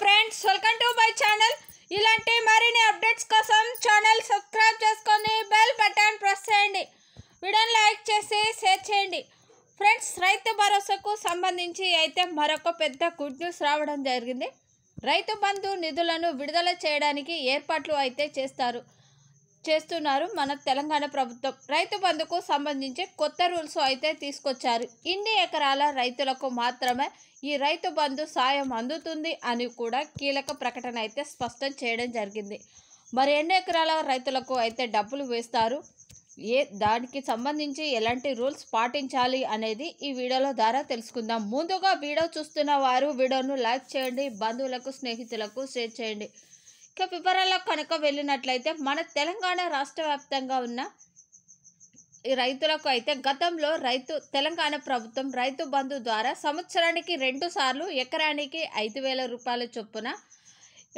friends welcome to my channel ఇలాంటి మరిన్ని updates కోసం ఛానల్ సబ్స్క్రైబ్ చేసుకొని బెల్ బటన్ ప్రెస్ చేయండి వీడియోని లైక్ చేసి షేర్ చేయండి ఫ్రెండ్స్ రైతు భరోసాకు సంబంధించి అయితే మరొక పెద్ద గుడ్ న్యూస్ రావడం జరిగింది రైతు బంధు నిధులను విడుదల చేయడానికి ఏర్పాట్లు అయితే చేస్తారు చేస్తున్నారు మన తెలంగాణ ప్రభుత్వం రైతు బంధుకు సంబంధించి కొత్త రూల్స్ అయితే తీసుకొచ్చారు ఇన్ని ఎకరాల రైతులకు మాత్రమే ఈ రైతు బంధు సాయం అందుతుంది అని కూడా కీలక ప్రకటన అయితే స్పష్టం చేయడం జరిగింది మరి ఎన్ని ఎకరాల రైతులకు అయితే డబ్బులు వేస్తారు ఏ దానికి సంబంధించి ఎలాంటి రూల్స్ పాటించాలి అనేది ఈ వీడియోలో ద్వారా తెలుసుకుందాం ముందుగా వీడియో చూస్తున్న వారు వీడియోను లైక్ చేయండి బంధువులకు స్నేహితులకు షేర్ చేయండి ఇక వివరాల కనుక వెళ్ళినట్లయితే మన తెలంగాణ రాష్ట్ర ఉన్న రైతులకు అయితే గతంలో రైతు తెలంగాణ ప్రభుత్వం రైతు బంధు ద్వారా సంవత్సరానికి రెండు సార్లు ఎకరానికి ఐదు వేల రూపాయల చొప్పున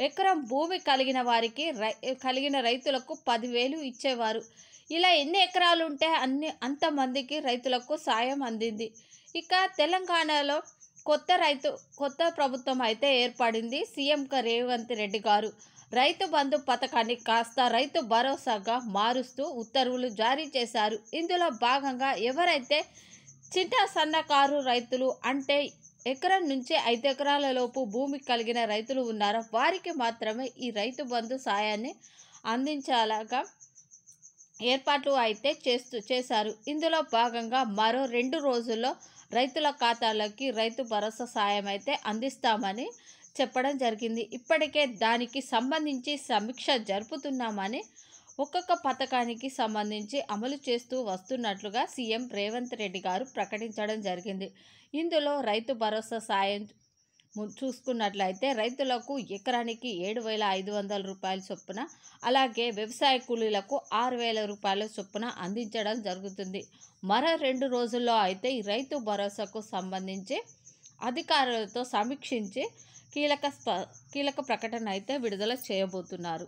ఎకరం భూమి కలిగిన వారికి రై కలిగిన రైతులకు పదివేలు ఇచ్చేవారు ఇలా ఎన్ని ఎకరాలు ఉంటే అన్ని అంతమందికి రైతులకు సాయం అందింది ఇక తెలంగాణలో కొత్త రైతు కొత్త ప్రభుత్వం అయితే ఏర్పడింది సీఎం రేవంత్ రెడ్డి గారు రైతు బంధు పథకాన్ని కాస్త రైతు భరోసాగా మారుస్తూ ఉత్తర్వులు జారీ చేశారు ఇందులో భాగంగా ఎవరైతే చిన్న సన్నకారు రైతులు అంటే ఎకరం నుంచి ఐదు ఎకరాల లోపు భూమి కలిగిన రైతులు ఉన్నారో వారికి మాత్రమే ఈ రైతు బంధు సాయాన్ని అందించాలగా ఏర్పాట్లు అయితే చేస్తూ చేశారు ఇందులో భాగంగా మరో రెండు రోజుల్లో రైతుల ఖాతాలకి రైతు భరోసా సాయం అయితే అందిస్తామని చెప్పడం జరిగింది ఇప్పటికే దానికి సంబంధించి సమీక్ష జరుపుతున్నామని ఒక్కొక్క పథకానికి సంబంధించి అమలు చేస్తూ వస్తున్నట్లుగా సీఎం రేవంత్ రెడ్డి గారు ప్రకటించడం జరిగింది ఇందులో రైతు భరోసా సాయం చూసుకున్నట్లయితే రైతులకు ఎకరానికి ఏడు వేల ఐదు వందల రూపాయల చొప్పున అలాగే వ్యవసాయ కూలీలకు ఆరు వేల రూపాయల చొప్పున అందించడం జరుగుతుంది మరో రెండు రోజుల్లో అయితే ఈ రైతు భరోసాకు సంబంధించి అధికారులతో సమీక్షించి కీలక స్ప కీలక ప్రకటన అయితే విడుదల చేయబోతున్నారు